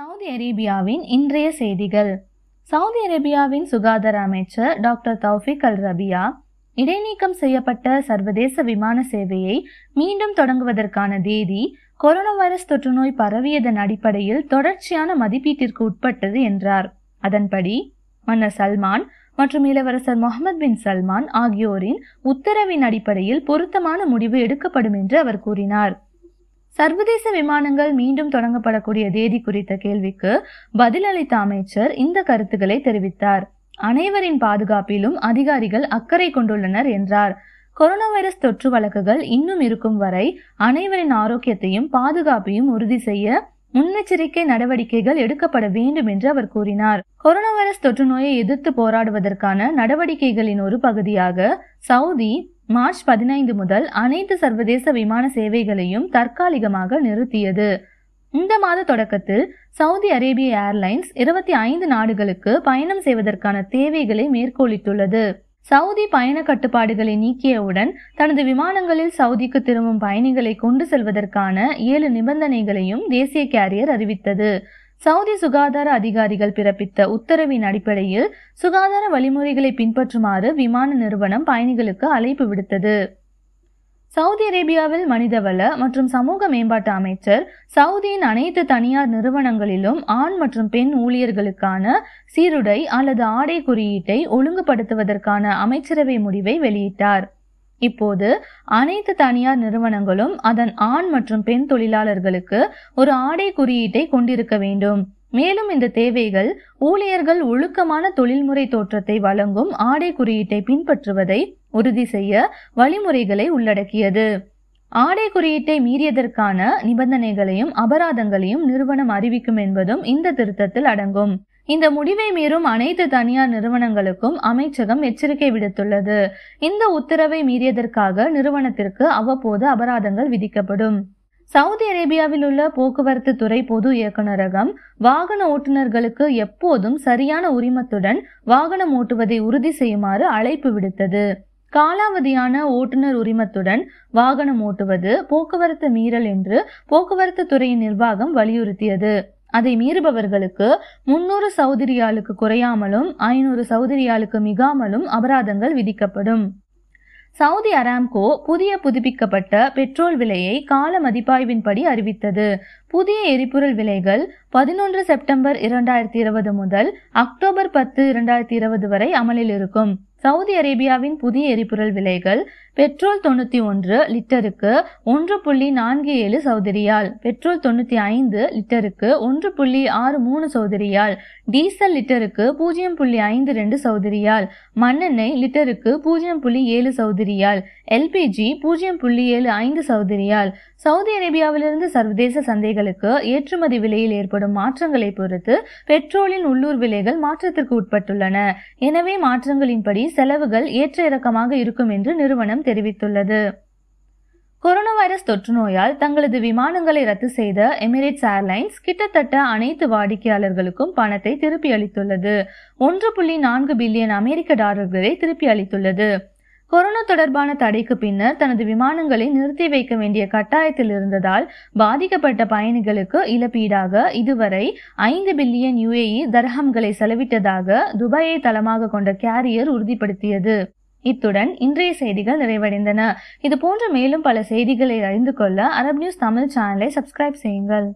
Saudi அரேபியாவின் இன்றைய செய்திகள் சவுதி அரேபியாவின் சுகாதார அமைச்சர் டாக்டர் தௌஃபிக் அல் ரபியா இடைநீக்கம் செய்யப்பட்ட சர்வதேச விமான சேவையை மீண்டும் தொடங்குவதற்கான தேதி கொரோனா வைரஸ் தொற்றுநோய் பரவியதன் அடிப்படையில் தொடர்ச்சியான மதிப்பீட்டிற்கு உட்பட்டது என்றார் அதன்படி மன்னர் சல்மான் மற்றும் இளவரசர் முகமது பின் சல்மான் ஆகியோரின் உத்தரவின் அடிப்படையில் பொருத்தமான முடிவு எடுக்கப்படும் என்று அவர் கூறினார் சர்வதேச விமானங்கள் மீண்டும் தொடங்கப்படக்கூடிய தேதி குறித்த கேள்விக்கு பதிலளித்த அமைச்சர் இந்த கருத்துக்களை தெரிவித்தார் அனைவரின் பாதுகாப்பிலும் அதிகாரிகள் அக்கறை கொண்டுள்ளனர் என்றார் கொரோனா வைரஸ் தொற்று வழக்குகள் இன்னும் இருக்கும் வரை அனைவரின் ஆரோக்கியத்தையும் பாதுகாப்பையும் உறுதி செய்ய முன்னெச்சரிக்கை நடவடிக்கைகள் எடுக்கப்பட வேண்டும் என்று அவர் கூறினார் கொரோனா வைரஸ் தொற்று நோயை எதிர்த்து போராடுவதற்கான நடவடிக்கைகளின் ஒரு பகுதியாக சவுதி மார்ச் பதினைந்து முதல் அனைத்து சர்வதேச விமான சேவைகளையும் தற்காலிகமாக நிறுத்தியது இந்த மாத தொடக்கத்தில் சவுதி அரேபிய ஏர்லைன்ஸ் இருபத்தி ஐந்து நாடுகளுக்கு பயணம் செய்வதற்கான தேவைகளை மேற்கோளித்துள்ளது சவுதி பயண கட்டுப்பாடுகளை நீக்கியவுடன் தனது விமானங்களில் சவுதிக்கு திரும்பும் பயணிகளை கொண்டு செல்வதற்கான ஏழு நிபந்தனைகளையும் தேசிய கேரியர் அறிவித்தது சவுதி சுகாதார அதிகாரிகள் பிறப்பித்த உத்தரவின் அடிப்படையில் சுகாதார வழிமுறைகளை பின்பற்றுமாறு விமான நிறுவனம் பயணிகளுக்கு அழைப்பு விடுத்தது சவுதி அரேபியாவில் மனிதவள மற்றும் சமூக மேம்பாட்டு அமைச்சர் சவுதியின் அனைத்து தனியார் நிறுவனங்களிலும் ஆண் மற்றும் பெண் ஊழியர்களுக்கான சீருடை அல்லது ஆடை குறியீட்டை ஒழுங்குபடுத்துவதற்கான அமைச்சரவை முடிவை வெளியிட்டார் இப்போது அனைத்து தனியார் நிறுவனங்களும் அதன் ஆண் மற்றும் பெண் தொழிலாளர்களுக்கு ஒரு ஆடை குறியீட்டை கொண்டிருக்க வேண்டும் மேலும் இந்த தேவைகள் ஊழியர்கள் ஒழுக்கமான தொழில்முறை தோற்றத்தை வழங்கும் ஆடை குறியீட்டை பின்பற்றுவதை உறுதி செய்ய வழிமுறைகளை உள்ளடக்கியது ஆடை குறியீட்டை மீறியதற்கான நிபந்தனைகளையும் அபராதங்களையும் நிறுவனம் அறிவிக்கும் என்பதும் இந்த திருத்தத்தில் அடங்கும் இந்த முடிவை மீறும் அனைத்து தனியார் நிறுவனங்களுக்கும் அமைச்சகம் எச்சரிக்கை விடுத்துள்ளது இந்த உத்தரவை மீறியதற்காக நிறுவனத்திற்கு அவ்வப்போது அபராதங்கள் விதிக்கப்படும் சவுதி அரேபியாவில் உள்ள போக்குவரத்து துறை பொது இயக்குநரகம் வாகன ஓட்டுநர்களுக்கு எப்போதும் சரியான உரிமத்துடன் வாகனம் ஓட்டுவதை உறுதி செய்யுமாறு அழைப்பு விடுத்தது காலாவதியான ஓட்டுநர் உரிமத்துடன் வாகனம் ஓட்டுவது போக்குவரத்து மீறல் என்று போக்குவரத்து துறையின் நிர்வாகம் வலியுறுத்தியது அதை மீறுபவர்களுக்கு முன்னூறு சௌதிரியாளுக்கு குறையாமலும் ஐநூறு சௌதிரியாளுக்கு மிகாமலும் அபராதங்கள் விதிக்கப்படும் சவுதி அராம்கோ புதிய புதுப்பிக்கப்பட்ட பெட்ரோல் விலையை கால மதிப்பாய்வின்படி அறிவித்தது புதிய எரிபொருள் விலைகள் பதினொன்று செப்டம்பர் இரண்டாயிரத்தி இருபது முதல் அக்டோபர் பத்து இரண்டாயிரத்தி இருபது வரை அமலில் இருக்கும் சவுதி அரேபியாவின் புதிய எரிபொருள் விலைகள் பெட்ரோல் தொண்ணூற்றி ஒன்று லிட்டருக்கு ஒன்று புள்ளி நான்கு ஏழு சௌதரியால் பெட்ரோல் தொண்ணூற்றி ஐந்து லிட்டருக்கு ஒன்று புள்ளி ஆறு மூணு சௌதரியால் டீசல் லிட்டருக்கு பூஜ்ஜியம் புள்ளி ஐந்து ரெண்டு சௌதரியால் மண்ணெண்ணெய் லிட்டருக்கு பூஜ்ஜியம் புள்ளி ஏழு சௌதரியால் எல்பிஜி பூஜ்ஜியம் புள்ளி ஏழு ஐந்து சௌதரியால் சவுதி அரேபியாவிலிருந்து சர்வதேச சந்தைகளுக்கு ஏற்றுமதி விலையில் ஏற்படும் மாற்றங்களை பொறுத்து பெட்ரோலின் உள்ளூர் விலைகள் மாற்றத்திற்கு உட்பட்டுள்ளன எனவே மாற்றங்களின்படி செலவுகள் ஏற்ற இறக்கமாக இருக்கும் என்று நிறுவனம் தெரிவித்துள்ளது கொரோனா வைரஸ் தொற்று நோயால் தங்களது விமானங்களை ரத்து செய்த எமிரேட்ஸ் ஏர்லைன்ஸ் கிட்டத்தட்ட அனைத்து வாடிக்கையாளர்களுக்கும் பணத்தை திருப்பி அளித்துள்ளது ஒன்று புள்ளி நான்கு பில்லியன் அமெரிக்க டாலர்களை திருப்பி அளித்துள்ளது கொரோனா தொடர்பான தடைக்கு பின்னர் தனது விமானங்களை நிறுத்தி வைக்க வேண்டிய கட்டாயத்தில் இருந்ததால் பாதிக்கப்பட்ட பயணிகளுக்கு இழப்பீடாக இதுவரை ஐந்து பில்லியன் யுஏஇ தர்ஹம்களை செலவிட்டதாக துபாயை தளமாக கொண்ட கேரியர் உறுதிப்படுத்தியது இத்துடன் இன்றைய செய்திகள் நிறைவடைந்தன இது போன்ற மேலும் பல செய்திகளை அறிந்து கொள்ள அரப் நியூஸ் தமிழ் சேனலை சப்ஸ்கிரைப் செய்யுங்கள்